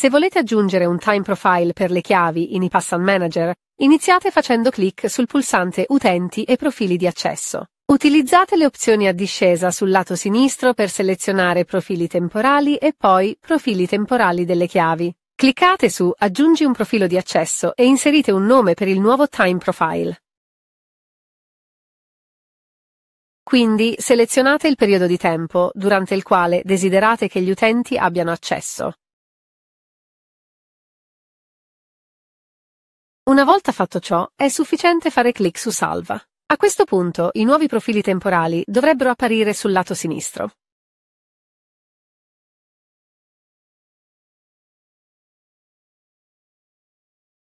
Se volete aggiungere un time profile per le chiavi in iPassan Manager, iniziate facendo clic sul pulsante Utenti e profili di accesso. Utilizzate le opzioni a discesa sul lato sinistro per selezionare profili temporali e poi profili temporali delle chiavi. Cliccate su Aggiungi un profilo di accesso e inserite un nome per il nuovo time profile. Quindi selezionate il periodo di tempo durante il quale desiderate che gli utenti abbiano accesso. Una volta fatto ciò, è sufficiente fare clic su Salva. A questo punto, i nuovi profili temporali dovrebbero apparire sul lato sinistro.